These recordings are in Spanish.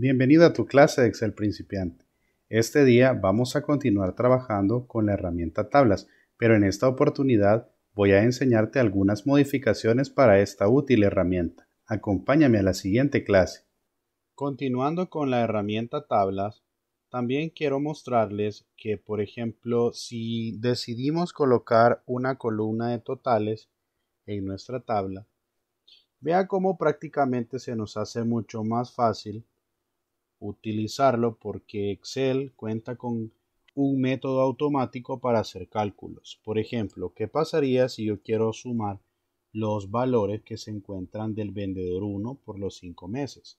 Bienvenido a tu clase de Excel principiante. Este día vamos a continuar trabajando con la herramienta tablas, pero en esta oportunidad voy a enseñarte algunas modificaciones para esta útil herramienta. Acompáñame a la siguiente clase. Continuando con la herramienta tablas, también quiero mostrarles que, por ejemplo, si decidimos colocar una columna de totales en nuestra tabla, vea cómo prácticamente se nos hace mucho más fácil utilizarlo porque Excel cuenta con un método automático para hacer cálculos. Por ejemplo, ¿qué pasaría si yo quiero sumar los valores que se encuentran del vendedor 1 por los 5 meses?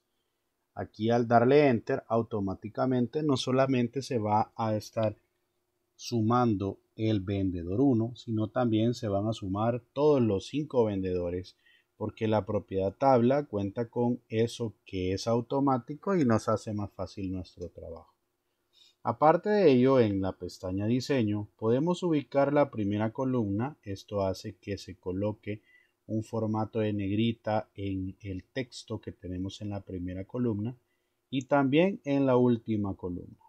Aquí al darle enter automáticamente no solamente se va a estar sumando el vendedor 1, sino también se van a sumar todos los 5 vendedores porque la propiedad tabla cuenta con eso que es automático y nos hace más fácil nuestro trabajo. Aparte de ello, en la pestaña Diseño podemos ubicar la primera columna, esto hace que se coloque un formato de negrita en el texto que tenemos en la primera columna y también en la última columna.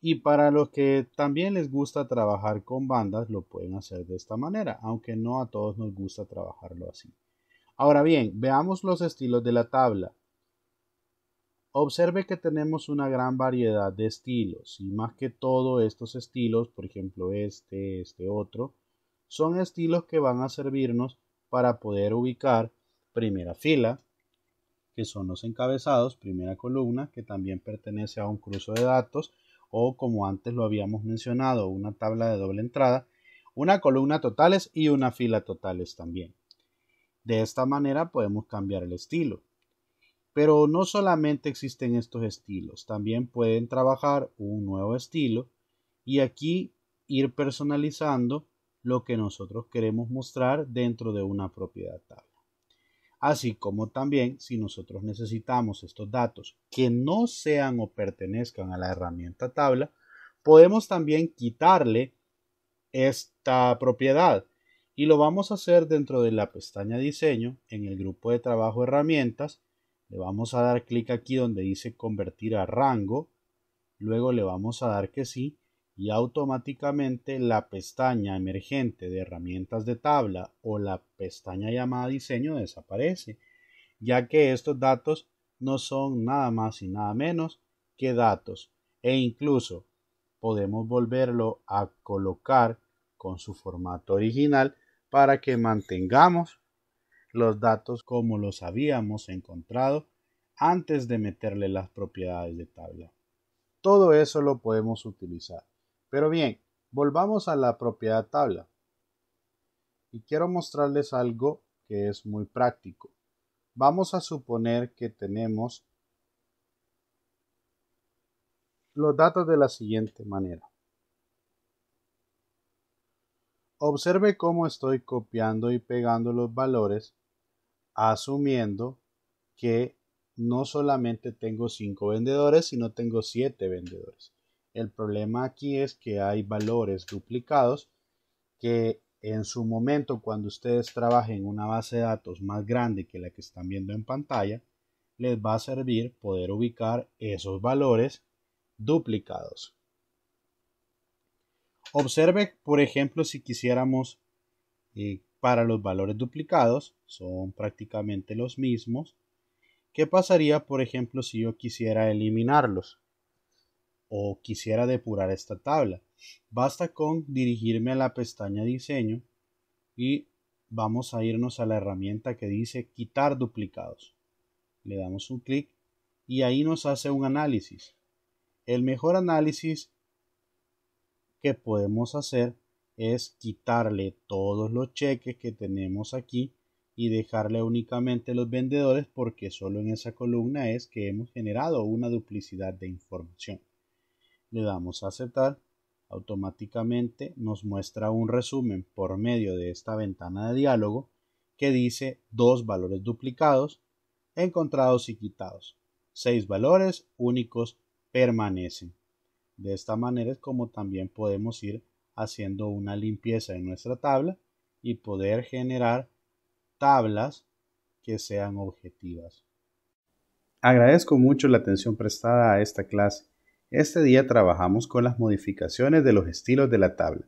Y para los que también les gusta trabajar con bandas, lo pueden hacer de esta manera, aunque no a todos nos gusta trabajarlo así. Ahora bien, veamos los estilos de la tabla. Observe que tenemos una gran variedad de estilos y más que todo estos estilos, por ejemplo este, este otro, son estilos que van a servirnos para poder ubicar primera fila, que son los encabezados, primera columna, que también pertenece a un cruce de datos o como antes lo habíamos mencionado, una tabla de doble entrada, una columna totales y una fila totales también. De esta manera podemos cambiar el estilo. Pero no solamente existen estos estilos, también pueden trabajar un nuevo estilo y aquí ir personalizando lo que nosotros queremos mostrar dentro de una propiedad tabla. Así como también si nosotros necesitamos estos datos que no sean o pertenezcan a la herramienta tabla, podemos también quitarle esta propiedad y lo vamos a hacer dentro de la pestaña diseño en el grupo de trabajo herramientas le vamos a dar clic aquí donde dice convertir a rango luego le vamos a dar que sí y automáticamente la pestaña emergente de herramientas de tabla o la pestaña llamada diseño desaparece ya que estos datos no son nada más y nada menos que datos e incluso podemos volverlo a colocar con su formato original para que mantengamos los datos como los habíamos encontrado antes de meterle las propiedades de tabla. Todo eso lo podemos utilizar. Pero bien, volvamos a la propiedad tabla. Y quiero mostrarles algo que es muy práctico. Vamos a suponer que tenemos los datos de la siguiente manera. Observe cómo estoy copiando y pegando los valores asumiendo que no solamente tengo 5 vendedores, sino tengo 7 vendedores. El problema aquí es que hay valores duplicados que en su momento cuando ustedes trabajen una base de datos más grande que la que están viendo en pantalla, les va a servir poder ubicar esos valores duplicados. Observe, por ejemplo, si quisiéramos eh, para los valores duplicados, son prácticamente los mismos. ¿Qué pasaría, por ejemplo, si yo quisiera eliminarlos? O quisiera depurar esta tabla. Basta con dirigirme a la pestaña diseño y vamos a irnos a la herramienta que dice quitar duplicados. Le damos un clic y ahí nos hace un análisis. El mejor análisis que podemos hacer es quitarle todos los cheques que tenemos aquí y dejarle únicamente los vendedores porque solo en esa columna es que hemos generado una duplicidad de información. Le damos a aceptar, automáticamente nos muestra un resumen por medio de esta ventana de diálogo que dice dos valores duplicados, encontrados y quitados. Seis valores únicos permanecen. De esta manera es como también podemos ir haciendo una limpieza en nuestra tabla y poder generar tablas que sean objetivas. Agradezco mucho la atención prestada a esta clase. Este día trabajamos con las modificaciones de los estilos de la tabla.